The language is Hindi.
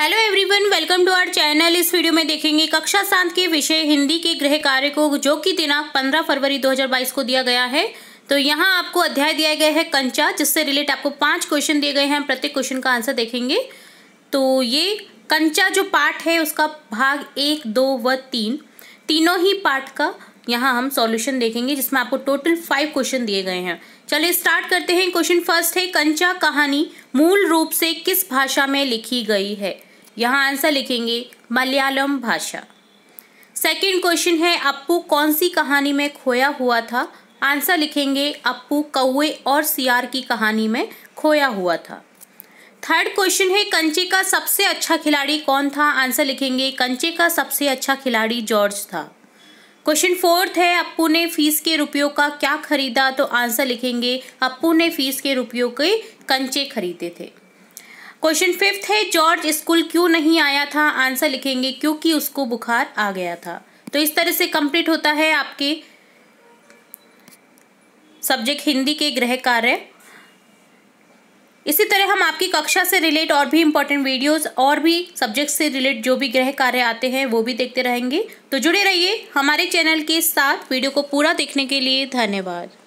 hello everyone welcome to our channel इस वीडियो में देखेंगे कक्षा सात के विषय हिंदी के गृह कार्य को जो कि दिनांक 15 फरवरी 2022 को दिया गया है तो यहाँ आपको अध्याय दिया गया है कंचा जिससे रिलेट आपको पांच क्वेश्चन दिए गए हैं प्रत्येक क्वेश्चन का आंसर देखेंगे तो ये कंचा जो पार्ट है उसका भाग एक दो व तीन तीनों ही पार्ट का यहाँ हम सॉल्यूशन देखेंगे जिसमें आपको टोटल फाइव क्वेश्चन दिए गए हैं चलिए स्टार्ट करते हैं क्वेश्चन फर्स्ट है कंचा कहानी मूल रूप से किस भाषा में लिखी गई है यहाँ आंसर लिखेंगे मलयालम भाषा सेकंड क्वेश्चन है अप्पू कौन सी कहानी में खोया हुआ था आंसर लिखेंगे अप्पू कौए और सियार की कहानी में खोया हुआ था थर्ड क्वेश्चन है कंचे का सबसे अच्छा खिलाड़ी कौन था आंसर लिखेंगे कंचे का सबसे अच्छा खिलाड़ी जॉर्ज था क्वेश्चन फोर्थ है अप्पू ने फीस के रुपयों का क्या खरीदा तो आंसर लिखेंगे अप्पू ने फीस के रुपयों के कंचे खरीदे थे क्वेश्चन फिफ्थ है जॉर्ज स्कूल क्यों नहीं आया था आंसर लिखेंगे क्योंकि उसको बुखार आ गया था तो इस तरह से कंप्लीट होता है आपके सब्जेक्ट हिंदी के गृह कार्य इसी तरह हम आपकी कक्षा से रिलेट और भी इम्पोर्टेंट वीडियोस और भी सब्जेक्ट से रिलेट जो भी गृह कार्य आते हैं वो भी देखते रहेंगे तो जुड़े रहिए हमारे चैनल के साथ वीडियो को पूरा देखने के लिए धन्यवाद